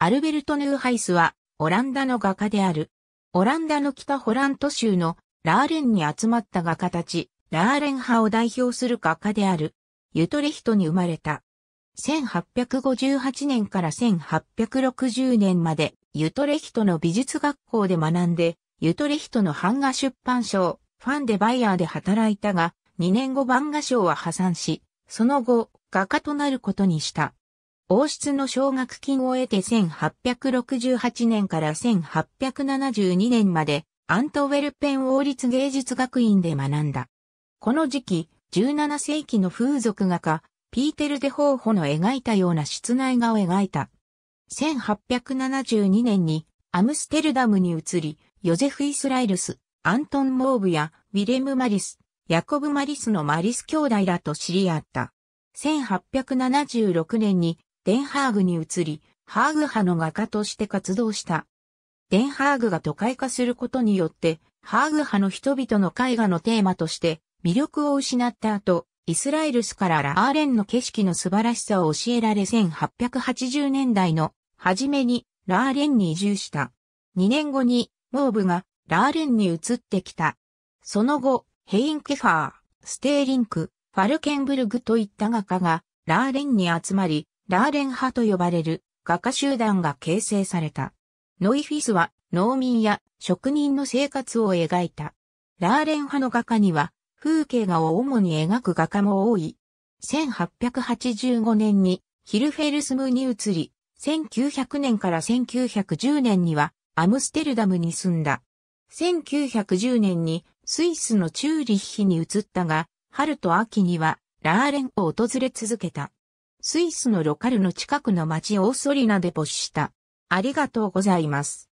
アルベルト・ヌーハイスは、オランダの画家である。オランダの北ホラント州のラーレンに集まった画家たち、ラーレン派を代表する画家である。ユトレヒトに生まれた。1858年から1860年まで、ユトレヒトの美術学校で学んで、ユトレヒトの版画出版賞、ファンデバイヤーで働いたが、2年後版画賞は破産し、その後、画家となることにした。王室の奨学金を得て1868年から1872年までアントウェルペン王立芸術学院で学んだ。この時期、17世紀の風俗画家、ピーテル・デ・ホーホの描いたような室内画を描いた。1872年にアムステルダムに移り、ヨゼフ・イスラエルス、アントン・モーブやウィレム・マリス、ヤコブ・マリスのマリス兄弟らと知り合った。1876年にデンハーグに移り、ハーグ派の画家として活動した。デンハーグが都会化することによって、ハーグ派の人々の絵画のテーマとして魅力を失った後、イスラエルスからラーレンの景色の素晴らしさを教えられ1880年代の初めにラーレンに移住した。2年後にモーブがラーレンに移ってきた。その後、ヘインケファー、ステーリンク、ファルケンブルグといった画家がラーレンに集まり、ラーレン派と呼ばれる画家集団が形成された。ノイフィスは農民や職人の生活を描いた。ラーレン派の画家には風景画を主に描く画家も多い。1885年にヒルフェルスムに移り、1900年から1910年にはアムステルダムに住んだ。1910年にスイスのチューリッヒに移ったが、春と秋にはラーレンを訪れ続けた。スイスのロカルの近くの町オーソリナで没した。ありがとうございます。